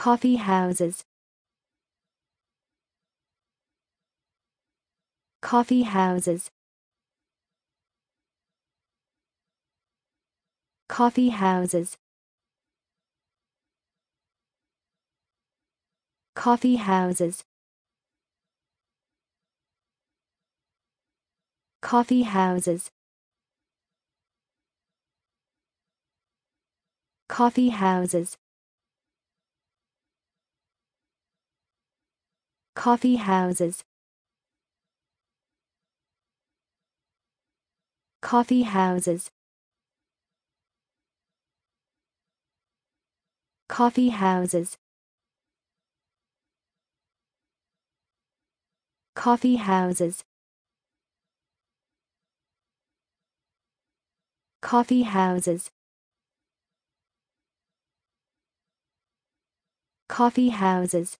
coffee houses coffee houses coffee houses coffee houses coffee houses coffee houses coffee houses coffee houses coffee houses coffee houses coffee houses coffee houses